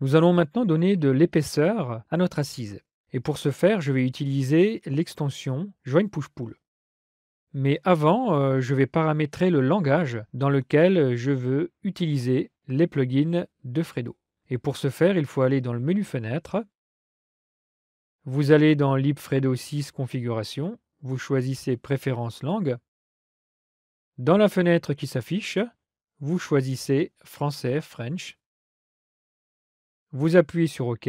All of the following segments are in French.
Nous allons maintenant donner de l'épaisseur à notre assise. Et pour ce faire, je vais utiliser l'extension Join Push Pull. Mais avant, euh, je vais paramétrer le langage dans lequel je veux utiliser les plugins de Fredo. Et pour ce faire, il faut aller dans le menu Fenêtre. Vous allez dans LibFredo 6 Configuration. Vous choisissez Préférences langue. Dans la fenêtre qui s'affiche, vous choisissez Français, French vous appuyez sur OK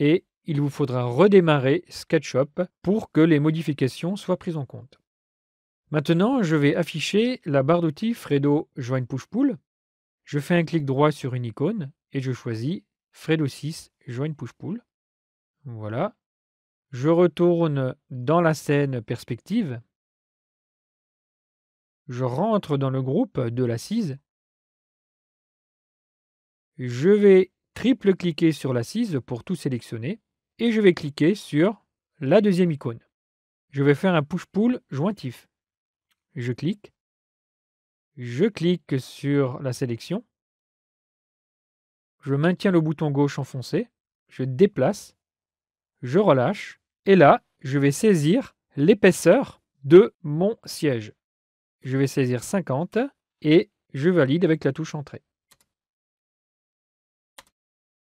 et il vous faudra redémarrer SketchUp pour que les modifications soient prises en compte. Maintenant, je vais afficher la barre d'outils Fredo Join Push Je fais un clic droit sur une icône et je choisis Fredo 6 Join Push Voilà. Je retourne dans la scène perspective. Je rentre dans le groupe de l'assise. Je vais triple-cliquer sur l'assise pour tout sélectionner et je vais cliquer sur la deuxième icône. Je vais faire un push-pull jointif. Je clique. Je clique sur la sélection. Je maintiens le bouton gauche enfoncé. Je déplace. Je relâche. Et là, je vais saisir l'épaisseur de mon siège. Je vais saisir 50 et je valide avec la touche Entrée.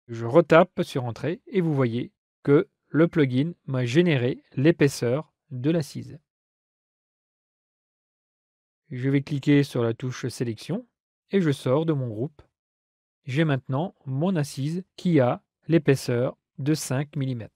Je retape sur Entrée et vous voyez que le plugin m'a généré l'épaisseur de l'assise. Je vais cliquer sur la touche Sélection et je sors de mon groupe. J'ai maintenant mon assise qui a l'épaisseur de 5 mm.